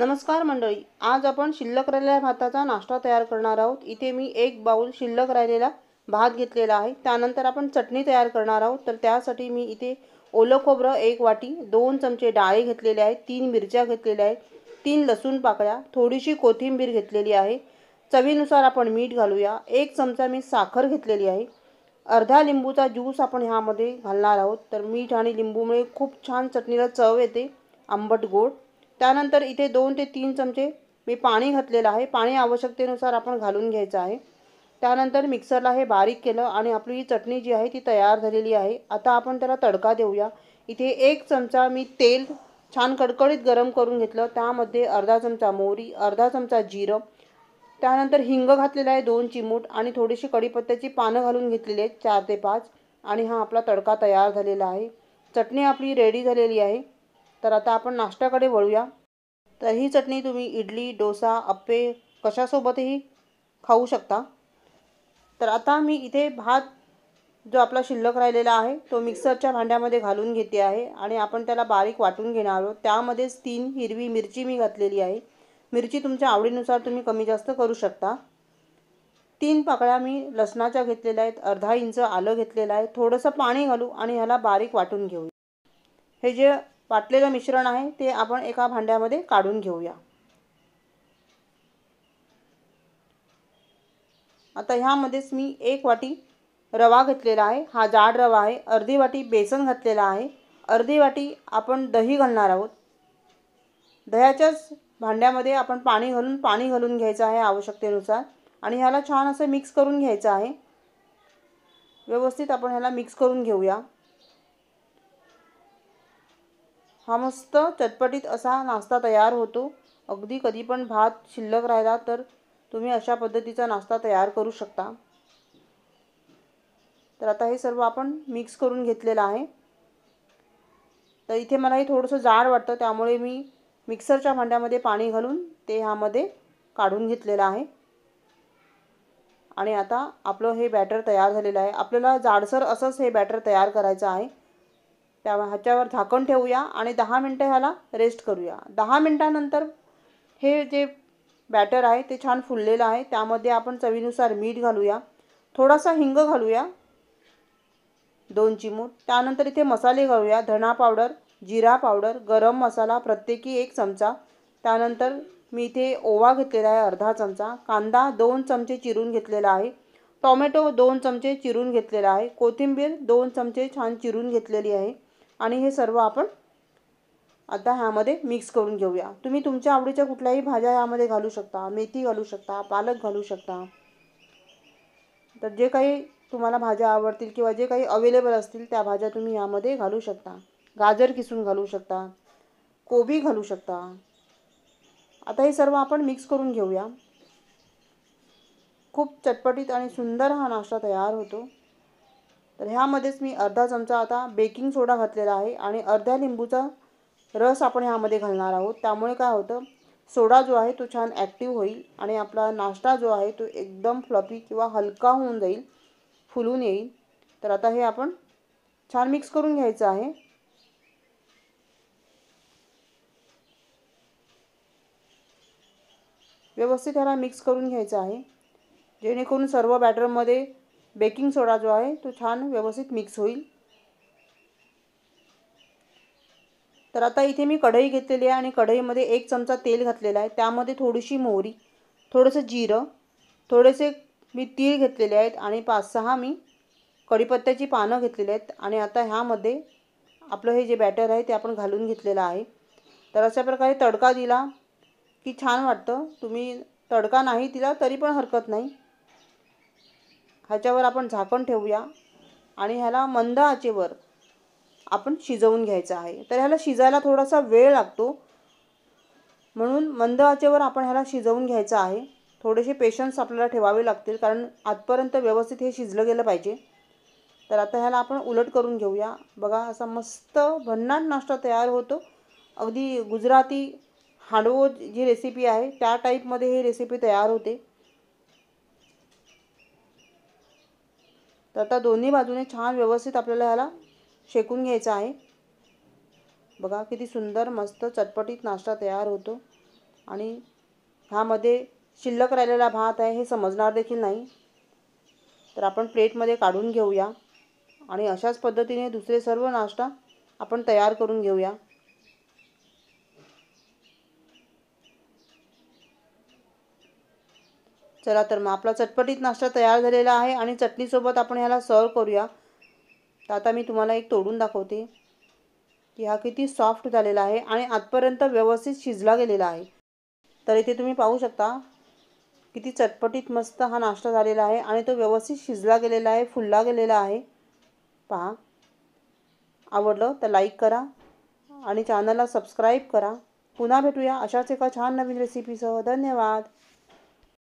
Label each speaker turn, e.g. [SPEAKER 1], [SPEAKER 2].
[SPEAKER 1] नमस्कार मंडळी आज आपण शिल्लक राहिलेल्या भाताचा नाश्ता तयार करणार आहोत इथे मी एक बाऊल शिल्लक राहिलेला भात घेतलेला आहे त्यानंतर आपण चटणी तयार करणार आहोत तर त्यासाठी मी इथे ओलं खोबरं एक वाटी दोन चमचे डाळे घेतलेले आहेत तीन मिरच्या घेतलेल्या आहेत तीन लसूण पाकळ्या थोडीशी कोथिंबीर घेतलेली आहे चवीनुसार आपण मीठ घालूया एक चमचा मी साखर घेतलेली आहे अर्धा लिंबूचा ज्यूस आपण ह्यामध्ये घालणार आहोत तर मीठ आणि लिंबूमुळे खूप छान चटणीला चव येते आंबट गोड त्यानंतर इथे दोन ते तीन चमचे मी पाणी घातलेलं आहे पाणी आवश्यकतेनुसार आपण घालून घ्यायचं आहे त्यानंतर मिक्सरला हे बारीक केलं आणि आपली ही चटणी जी आहे ती तयार झालेली आहे आता आपण त्याला तडका देऊया इथे एक चमचा मी तेल छान कडकडीत गरम करून घेतलं त्यामध्ये अर्धा चमचा मोहरी अर्धा चमचा जिरं त्यानंतर हिंग घातलेला आहे दोन चिमूट आणि थोडीशी कडीपत्त्याची पानं घालून घेतलेली आहेत चार ते पाच आणि हा आपला तडका तयार झालेला आहे चटणी आपली रेडी झालेली आहे तर आता आपण नाश्त्याकडे वळूया तर ही चटणी तुम्ही इडली डोसा अप्पे कशासोबतही खाऊ शकता तर आता मी इथे भात जो आपला शिल्लक राहिलेला आहे तो मिक्सरच्या भांड्यामध्ये घालून घेते आहे आणि आपण त्याला बारीक वाटून घेणार आहोत त्यामध्येच तीन हिरवी मिरची मी घातलेली आहे मिरची तुमच्या आवडीनुसार तुम्ही कमी जास्त करू शकता तीन पाकळ्या मी लसणाच्या घेतलेल्या आहेत अर्धा इंच आलं घेतलेलं आहे थोडंसं पाणी घालू आणि ह्याला बारीक वाटून घेऊ हे जे वाटलेलं मिश्रण आहे ते आपण एका भांड्यामध्ये काढून घेऊया आता ह्यामध्येच मी एक वाटी रवा घेतलेला आहे हा जाड रवा आहे अर्धी वाटी बेसन घातलेला आहे अर्धी वाटी आपण दही घालणार आहोत दह्याच्याच भांड्यामध्ये आपण पाणी घालून पाणी घालून घ्यायचं आहे आवश्यकतेनुसार आणि ह्याला छान असं मिक्स करून घ्यायचं आहे व्यवस्थित आपण ह्याला मिक्स करून घेऊया हा मस्त चटपटीत असा नाश्ता तयार होतो अगदी कधी पण भात शिल्लक राहिला तर तुम्ही अशा पद्धतीचा नाश्ता तयार करू शकता तर आता हे सर्व आपण मिक्स करून घेतलेलं आहे तर इथे मला हे थोडंसं जाड वाटतं त्यामुळे मी मिक्सरच्या भांड्यामध्ये पाणी घालून ते ह्यामध्ये काढून घेतलेलं आहे आणि आता आपलं हे बॅटर तयार झालेलं आहे आपल्याला जाडसर असंच हे बॅटर तयार करायचं आहे त्या ह्याच्यावर झाकण ठेवूया आणि दहा मिनटं ह्याला रेस्ट करूया दहा मिनटानंतर हे जे बॅटर आहे ते छान फुललेलं आहे त्यामध्ये आपण चवीनुसार मीठ घालूया थोडासा हिंग घालूया दोन चिमूट त्यानंतर इथे मसाले घालूया धणा पावडर जिरा पावडर गरम मसाला प्रत्येकी एक चमचा त्यानंतर मी इथे ओवा घेतलेला आहे अर्धा चमचा कांदा दोन चमचे चिरून घेतलेला आहे टॉमॅटो दोन चमचे चिरून घेतलेला आहे कोथिंबीर दोन चमचे छान चिरून घेतलेली आहे आणि हे सर्व आपण आता ह्यामध्ये मिक्स करून घेऊया तुम्ही तुमच्या आवडीच्या कुठल्याही भाज्या यामध्ये घालू शकता मेथी घालू शकता पालक घालू शकता तर जे काही तुम्हाला भाज्या आवडतील किंवा जे काही अवेलेबल असतील त्या भाज्या तुम्ही यामध्ये घालू शकता गाजर किसून घालू शकता कोबी घालू शकता आता हे सर्व आपण मिक्स करून घेऊया खूप चटपटीत आणि सुंदर हा नाश्ता तयार होतो तर ह्यामध्येच मी अर्धा चमचा आता बेकिंग सोडा घातलेला आहे आणि अर्ध्या लिंबूचा रस आपण ह्यामध्ये घालणार आहोत त्यामुळे काय होतं सोडा जो आहे तो छान ॲक्टिव्ह होईल आणि आपला नाश्ता जो आहे तो एकदम फ्लफी किंवा हलका होऊन जाईल फुलून येईल तर आता हे आपण छान मिक्स करून घ्यायचं आहे व्यवस्थित ह्याला मिक्स करून घ्यायचं आहे जेणेकरून सर्व बॅटरमध्ये बेकिंग सोडा जो आहे तो छान व्यवस्थित मिक्स होईल तर आता इथे मी कढई घेतलेली आहे आणि कढईमध्ये एक चमचा तेल घातलेला आहे त्यामध्ये थोडीशी मोहरी थोडंसं जिरं थोडेसे मी तीळ घेतलेले आहेत आणि पाच सहा मी कढीपत्त्याची पानं घेतलेली आहेत आणि आता ह्यामध्ये आपलं हे जे बॅटर आहे ते आपण घालून घेतलेलं आहे तर अशा प्रकारे तडका दिला की छान वाटतं तुम्ही तडका नाही दिला तरी पण हरकत नाही ह्याच्यावर आपण झाकण ठेवूया आणि ह्याला मंद आचेवर आपण शिजवून घ्यायचं आहे तर ह्याला शिजायला थोडासा वेळ लागतो म्हणून मंद आचेवर आपण ह्याला शिजवून घ्यायचं आहे थोडेसे पेशन्स आपल्याला ठेवावे लागतील कारण आजपर्यंत व्यवस्थित हे शिजलं गेलं पाहिजे तर आता ह्याला आपण उलट करून घेऊया बघा असा मस्त भन्नाट नाश्ता तयार होतो अगदी गुजराती हांडवो जी रेसिपी आहे त्या टाईपमध्ये ही रेसिपी तयार होते तर आता दोन्ही बाजूने छान व्यवस्थित आपल्याला ह्याला शेकून घ्यायचं आहे बघा किती सुंदर मस्त चटपटीत नाश्ता तयार होतो आणि ह्यामध्ये शिल्लक राहिलेला भात आहे हे समजणार देखील नाही तर आपण प्लेटमध्ये काढून घेऊया आणि अशाच पद्धतीने दुसरे सर्व नाश्ता आपण तयार करून घेऊया चला तर मग आपला चटपटीत नाश्ता तयार झालेला आहे आणि चटणीसोबत आपण ह्याला सर्व करूया तर आता मी तुम्हाला एक तोडून दाखवते की हा किती सॉफ्ट झालेला आहे आणि आजपर्यंत व्यवस्थित शिजला गेलेला आहे तर इथे तुम्ही पाहू शकता किती चटपटीत मस्त हा नाश्ता झालेला आहे आणि तो व्यवस्थित शिजला गेलेला आहे फुलला गेलेला आहे पहा आवडलं तर लाईक करा आणि चॅनलला सबस्क्राईब करा पुन्हा भेटूया अशाच एका छान नवीन रेसिपीसह धन्यवाद